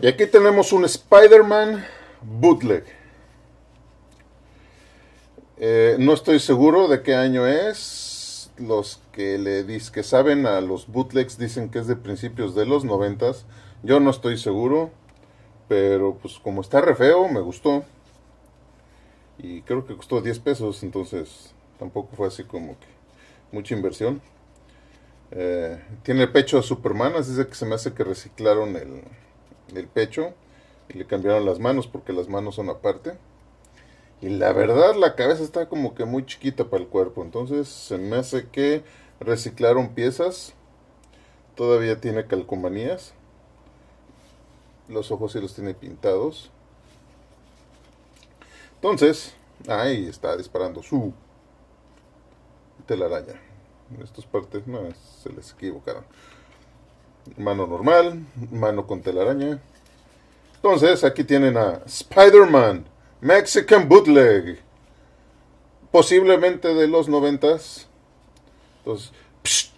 Y aquí tenemos un Spider-Man bootleg. Eh, no estoy seguro de qué año es. Los que le dicen que saben a los bootlegs dicen que es de principios de los noventas. Yo no estoy seguro. Pero pues como está re feo, me gustó. Y creo que costó 10 pesos. Entonces tampoco fue así como que mucha inversión. Eh, tiene el pecho de Superman. Así que se me hace que reciclaron el, el pecho y le cambiaron las manos porque las manos son aparte. Y la verdad la cabeza está como que muy chiquita para el cuerpo, entonces se me hace que reciclaron piezas. Todavía tiene calcomanías. Los ojos sí los tiene pintados. Entonces, ahí está disparando su telaraña. en Estas partes no, se les equivocaron. Mano normal, mano con telaraña, entonces, aquí tienen a Spider-Man, Mexican Bootleg, posiblemente de los noventas. Entonces,